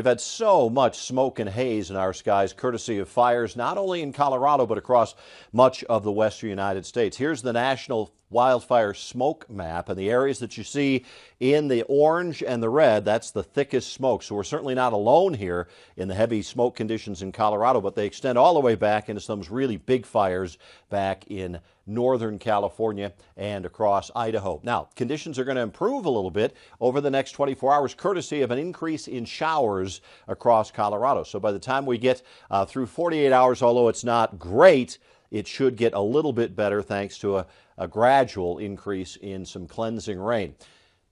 we've had so much smoke and haze in our skies, courtesy of fires not only in Colorado, but across much of the western United States. Here's the National Wildfire Smoke Map, and the areas that you see in the orange and the red, that's the thickest smoke. So we're certainly not alone here in the heavy smoke conditions in Colorado, but they extend all the way back into some really big fires back in Northern California and across Idaho. Now, conditions are going to improve a little bit over the next 24 hours, courtesy of an increase in showers temperatures across Colorado. So by the time we get uh, through 48 hours, although it's not great, it should get a little bit better thanks to a, a gradual increase in some cleansing rain.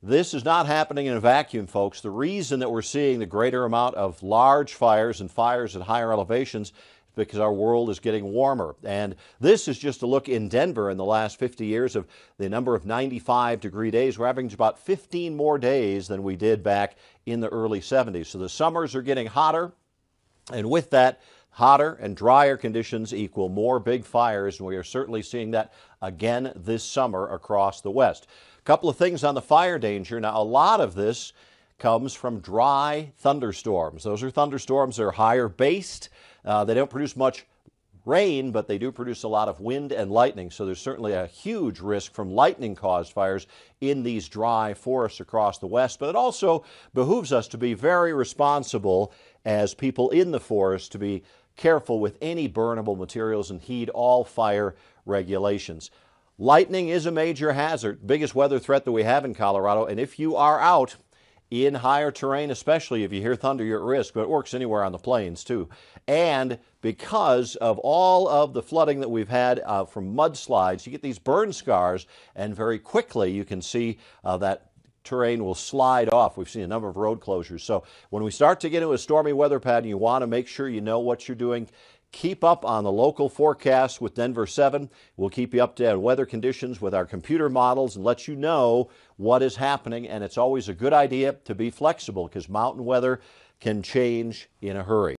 This is not happening in a vacuum, folks. The reason that we're seeing the greater amount of large fires and fires at higher elevations because our world is getting warmer. And this is just a look in Denver in the last 50 years of the number of 95 degree days. We're having about 15 more days than we did back in the early 70s. So the summers are getting hotter. And with that, hotter and drier conditions equal more big fires. And we are certainly seeing that again this summer across the West. A couple of things on the fire danger. Now, a lot of this comes from dry thunderstorms. Those are thunderstorms that are higher based. Uh, they don't produce much rain, but they do produce a lot of wind and lightning. So there's certainly a huge risk from lightning caused fires in these dry forests across the West. But it also behooves us to be very responsible as people in the forest to be careful with any burnable materials and heed all fire regulations. Lightning is a major hazard, biggest weather threat that we have in Colorado. And if you are out, in higher terrain, especially if you hear thunder, you're at risk, but it works anywhere on the plains too. And because of all of the flooding that we've had uh, from mudslides, you get these burn scars, and very quickly you can see uh, that terrain will slide off. We've seen a number of road closures. So when we start to get into a stormy weather pattern, you want to make sure you know what you're doing Keep up on the local forecast with Denver 7. We'll keep you up to date weather conditions with our computer models and let you know what is happening. And it's always a good idea to be flexible because mountain weather can change in a hurry.